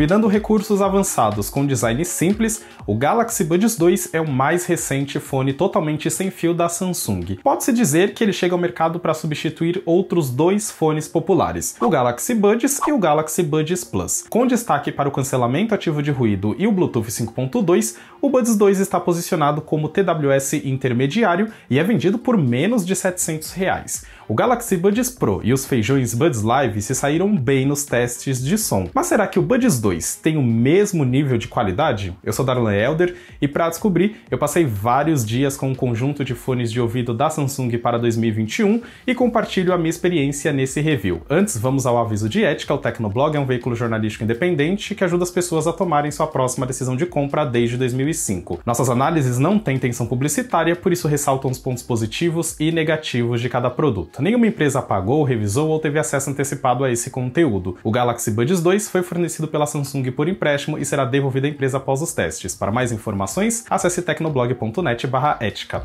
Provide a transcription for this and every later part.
Combinando recursos avançados com design simples, o Galaxy Buds 2 é o mais recente fone totalmente sem fio da Samsung. Pode-se dizer que ele chega ao mercado para substituir outros dois fones populares, o Galaxy Buds e o Galaxy Buds Plus. Com destaque para o cancelamento ativo de ruído e o Bluetooth 5.2, o Buds 2 está posicionado como TWS intermediário e é vendido por menos de 700 reais. O Galaxy Buds Pro e os feijões Buds Live se saíram bem nos testes de som, mas será que o Buds 2 dois têm o mesmo nível de qualidade? Eu sou Darlan Elder e para descobrir, eu passei vários dias com um conjunto de fones de ouvido da Samsung para 2021 e compartilho a minha experiência nesse review. Antes, vamos ao aviso de ética. O Tecnoblog é um veículo jornalístico independente que ajuda as pessoas a tomarem sua próxima decisão de compra desde 2005. Nossas análises não têm intenção publicitária, por isso ressaltam os pontos positivos e negativos de cada produto. Nenhuma empresa pagou, revisou ou teve acesso antecipado a esse conteúdo. O Galaxy Buds 2 foi fornecido pela Samsung Samsung por empréstimo e será devolvida à empresa após os testes. Para mais informações, acesse tecnoblog.net/etica.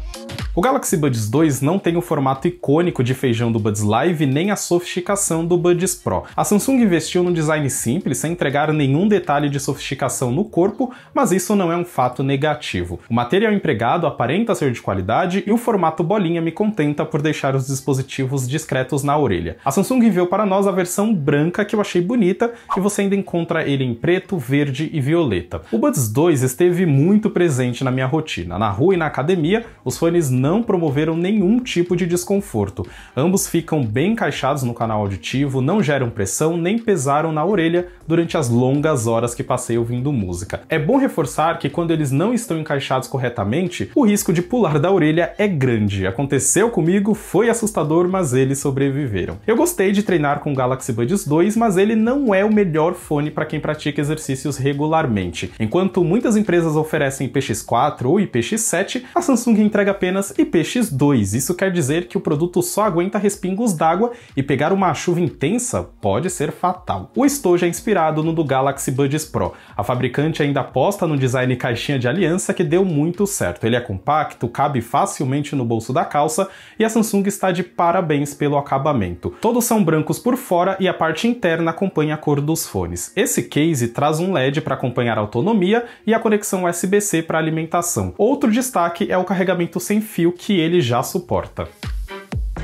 O Galaxy Buds 2 não tem o formato icônico de feijão do Buds Live nem a sofisticação do Buds Pro. A Samsung investiu num design simples sem entregar nenhum detalhe de sofisticação no corpo, mas isso não é um fato negativo. O material empregado aparenta ser de qualidade e o formato bolinha me contenta por deixar os dispositivos discretos na orelha. A Samsung enviou para nós a versão branca que eu achei bonita e você ainda encontra ele em preto, verde e violeta. O Buds 2 esteve muito presente na minha rotina. Na rua e na academia, os fones não promoveram nenhum tipo de desconforto. Ambos ficam bem encaixados no canal auditivo, não geram pressão nem pesaram na orelha durante as longas horas que passei ouvindo música. É bom reforçar que quando eles não estão encaixados corretamente, o risco de pular da orelha é grande. Aconteceu comigo, foi assustador, mas eles sobreviveram. Eu gostei de treinar com o Galaxy Buds 2, mas ele não é o melhor fone para quem pratica pratica exercícios regularmente. Enquanto muitas empresas oferecem IPX4 ou IPX7, a Samsung entrega apenas IPX2. Isso quer dizer que o produto só aguenta respingos d'água e pegar uma chuva intensa pode ser fatal. O estojo é inspirado no do Galaxy Buds Pro. A fabricante ainda aposta no design caixinha de aliança que deu muito certo. Ele é compacto, cabe facilmente no bolso da calça e a Samsung está de parabéns pelo acabamento. Todos são brancos por fora e a parte interna acompanha a cor dos fones. Esse case case traz um LED para acompanhar a autonomia e a conexão USB-C para alimentação. Outro destaque é o carregamento sem fio que ele já suporta.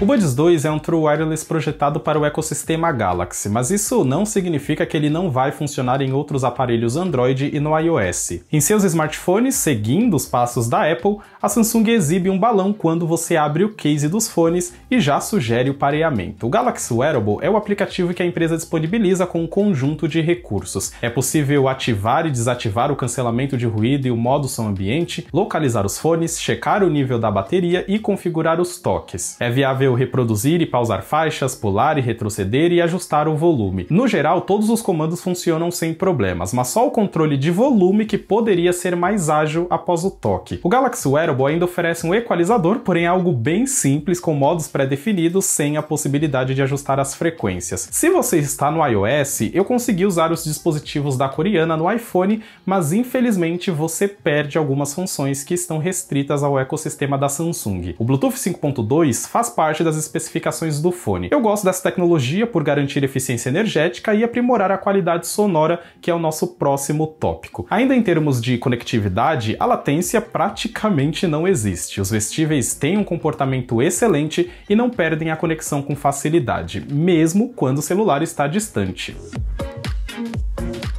O Buds 2 é um True Wireless projetado para o ecossistema Galaxy, mas isso não significa que ele não vai funcionar em outros aparelhos Android e no iOS. Em seus smartphones, seguindo os passos da Apple, a Samsung exibe um balão quando você abre o case dos fones e já sugere o pareamento. O Galaxy Wearable é o aplicativo que a empresa disponibiliza com um conjunto de recursos. É possível ativar e desativar o cancelamento de ruído e o modo som ambiente, localizar os fones, checar o nível da bateria e configurar os toques. É viável reproduzir e pausar faixas, pular e retroceder e ajustar o volume. No geral, todos os comandos funcionam sem problemas, mas só o controle de volume que poderia ser mais ágil após o toque. O Galaxy Wearable ainda oferece um equalizador, porém algo bem simples, com modos pré-definidos, sem a possibilidade de ajustar as frequências. Se você está no iOS, eu consegui usar os dispositivos da coreana no iPhone, mas infelizmente você perde algumas funções que estão restritas ao ecossistema da Samsung. O Bluetooth 5.2 faz parte parte das especificações do fone. Eu gosto dessa tecnologia por garantir eficiência energética e aprimorar a qualidade sonora, que é o nosso próximo tópico. Ainda em termos de conectividade, a latência praticamente não existe. Os vestíveis têm um comportamento excelente e não perdem a conexão com facilidade, mesmo quando o celular está distante.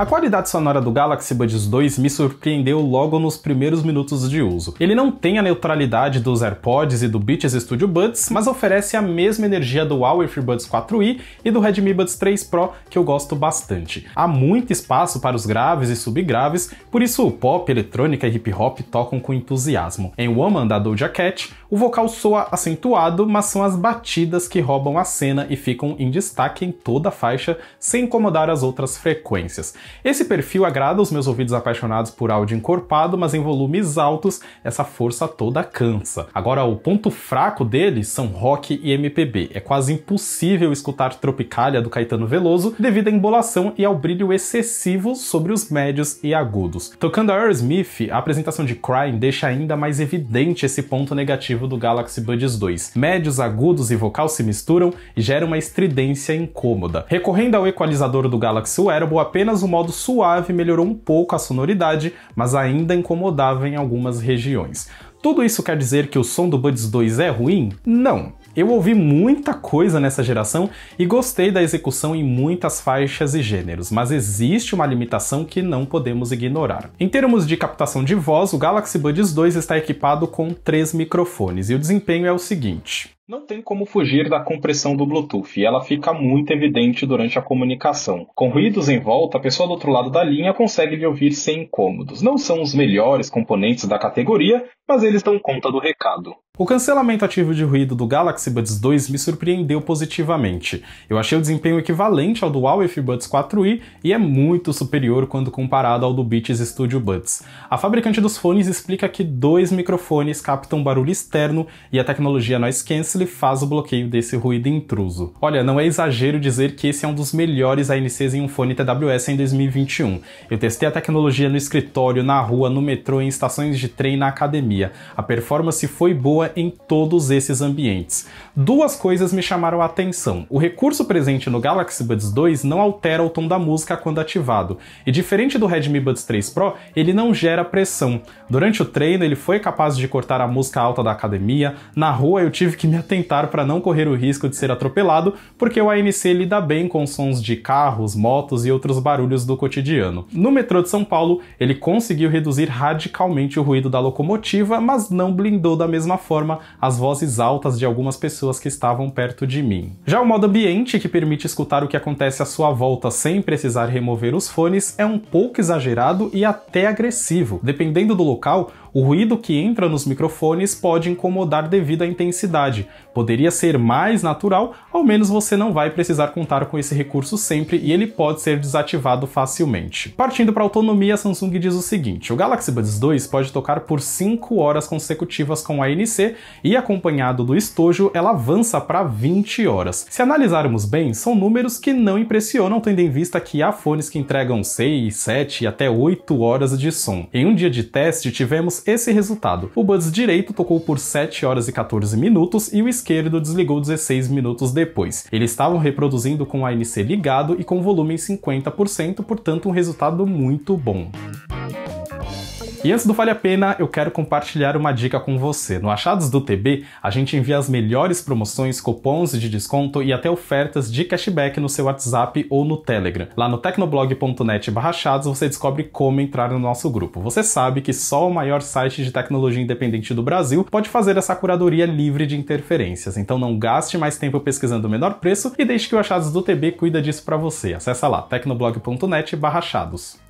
A qualidade sonora do Galaxy Buds 2 me surpreendeu logo nos primeiros minutos de uso. Ele não tem a neutralidade dos AirPods e do Beats Studio Buds, mas oferece a mesma energia do Huawei Buds 4i e do Redmi Buds 3 Pro, que eu gosto bastante. Há muito espaço para os graves e subgraves, por isso o pop, eletrônica e hip hop tocam com entusiasmo. Em Woman, da Doja Cat, o vocal soa acentuado, mas são as batidas que roubam a cena e ficam em destaque em toda a faixa, sem incomodar as outras frequências. Esse perfil agrada os meus ouvidos apaixonados por áudio encorpado, mas em volumes altos essa força toda cansa. Agora, o ponto fraco dele são rock e MPB. É quase impossível escutar Tropicália do Caetano Veloso devido à embolação e ao brilho excessivo sobre os médios e agudos. Tocando a Aerosmith, a apresentação de Crying deixa ainda mais evidente esse ponto negativo do Galaxy Buds 2. Médios, agudos e vocal se misturam e gera uma estridência incômoda. Recorrendo ao equalizador do Galaxy Wearable, apenas o modo suave melhorou um pouco a sonoridade, mas ainda incomodava em algumas regiões. Tudo isso quer dizer que o som do Buds 2 é ruim? Não. Eu ouvi muita coisa nessa geração e gostei da execução em muitas faixas e gêneros, mas existe uma limitação que não podemos ignorar. Em termos de captação de voz, o Galaxy Buds 2 está equipado com três microfones e o desempenho é o seguinte. Não tem como fugir da compressão do Bluetooth, e ela fica muito evidente durante a comunicação. Com ruídos em volta, a pessoa do outro lado da linha consegue lhe ouvir sem incômodos. Não são os melhores componentes da categoria, mas eles dão conta do recado. O cancelamento ativo de ruído do Galaxy Buds 2 me surpreendeu positivamente. Eu achei o desempenho equivalente ao do Huawei Buds 4i e é muito superior quando comparado ao do Beats Studio Buds. A fabricante dos fones explica que dois microfones captam barulho externo e a tecnologia Noise Cancel faz o bloqueio desse ruído intruso. Olha, não é exagero dizer que esse é um dos melhores ANCs em um fone TWS em 2021. Eu testei a tecnologia no escritório, na rua, no metrô, em estações de trem, na academia. A performance foi boa boa em todos esses ambientes. Duas coisas me chamaram a atenção. O recurso presente no Galaxy Buds 2 não altera o tom da música quando ativado, e diferente do Redmi Buds 3 Pro, ele não gera pressão. Durante o treino, ele foi capaz de cortar a música alta da academia, na rua eu tive que me atentar para não correr o risco de ser atropelado, porque o ANC lida bem com sons de carros, motos e outros barulhos do cotidiano. No metrô de São Paulo, ele conseguiu reduzir radicalmente o ruído da locomotiva, mas não blindou da mesma forma forma as vozes altas de algumas pessoas que estavam perto de mim. Já o modo ambiente, que permite escutar o que acontece à sua volta sem precisar remover os fones, é um pouco exagerado e até agressivo. Dependendo do local, o ruído que entra nos microfones pode incomodar devido à intensidade. Poderia ser mais natural, ao menos você não vai precisar contar com esse recurso sempre e ele pode ser desativado facilmente. Partindo para autonomia, a Samsung diz o seguinte: o Galaxy Buds 2 pode tocar por 5 horas consecutivas com a ANC e acompanhado do estojo, ela avança para 20 horas. Se analisarmos bem, são números que não impressionam tendo em vista que há fones que entregam 6, 7 até 8 horas de som. Em um dia de teste, tivemos esse resultado. O Buzz direito tocou por 7 horas e 14 minutos e o esquerdo desligou 16 minutos depois. Eles estavam reproduzindo com o ANC ligado e com volume em 50%, portanto um resultado muito bom. E antes do Vale a Pena, eu quero compartilhar uma dica com você. No Achados do TB, a gente envia as melhores promoções, cupons de desconto e até ofertas de cashback no seu WhatsApp ou no Telegram. Lá no tecnoblog.net achados você descobre como entrar no nosso grupo. Você sabe que só o maior site de tecnologia independente do Brasil pode fazer essa curadoria livre de interferências. Então não gaste mais tempo pesquisando o menor preço e deixe que o Achados do TB cuida disso para você. Acesse lá tecnoblog.net achados.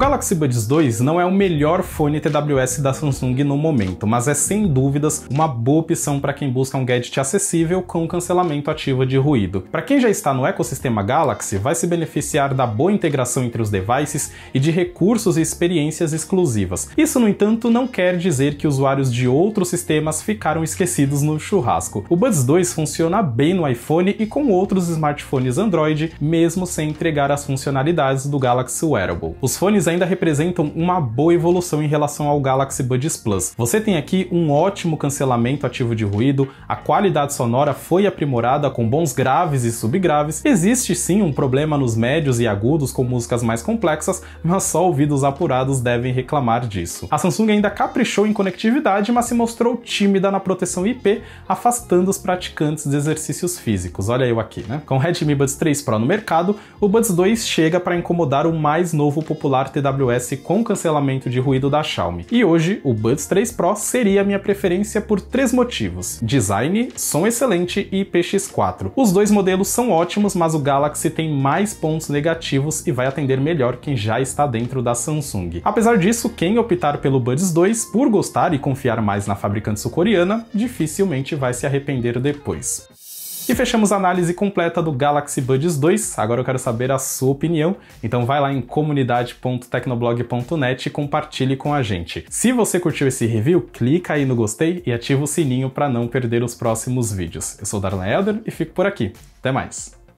Galaxy Buds 2 não é o melhor fone TWS da Samsung no momento, mas é sem dúvidas uma boa opção para quem busca um gadget acessível com cancelamento ativo de ruído. Para quem já está no ecossistema Galaxy, vai se beneficiar da boa integração entre os devices e de recursos e experiências exclusivas. Isso, no entanto, não quer dizer que usuários de outros sistemas ficaram esquecidos no churrasco. O Buds 2 funciona bem no iPhone e com outros smartphones Android, mesmo sem entregar as funcionalidades do Galaxy Wearable. Os fones ainda representam uma boa evolução em relação ao Galaxy Buds Plus. Você tem aqui um ótimo cancelamento ativo de ruído, a qualidade sonora foi aprimorada com bons graves e subgraves. Existe sim um problema nos médios e agudos com músicas mais complexas, mas só ouvidos apurados devem reclamar disso. A Samsung ainda caprichou em conectividade, mas se mostrou tímida na proteção IP, afastando os praticantes de exercícios físicos. Olha eu aqui, né? Com o Redmi Buds 3 Pro no mercado, o Buds 2 chega para incomodar o mais novo popular TWS com cancelamento de ruído da Xiaomi. E hoje, o Buds 3 Pro seria a minha preferência por três motivos: design, som excelente e PX4. Os dois modelos são ótimos, mas o Galaxy tem mais pontos negativos e vai atender melhor quem já está dentro da Samsung. Apesar disso, quem optar pelo Buds 2 por gostar e confiar mais na fabricante sul-coreana, dificilmente vai se arrepender depois. E fechamos a análise completa do Galaxy Buds 2. Agora eu quero saber a sua opinião, então vai lá em comunidade.tecnoblog.net e compartilhe com a gente. Se você curtiu esse review, clica aí no gostei e ativa o sininho para não perder os próximos vídeos. Eu sou Darlan Elder e fico por aqui. Até mais!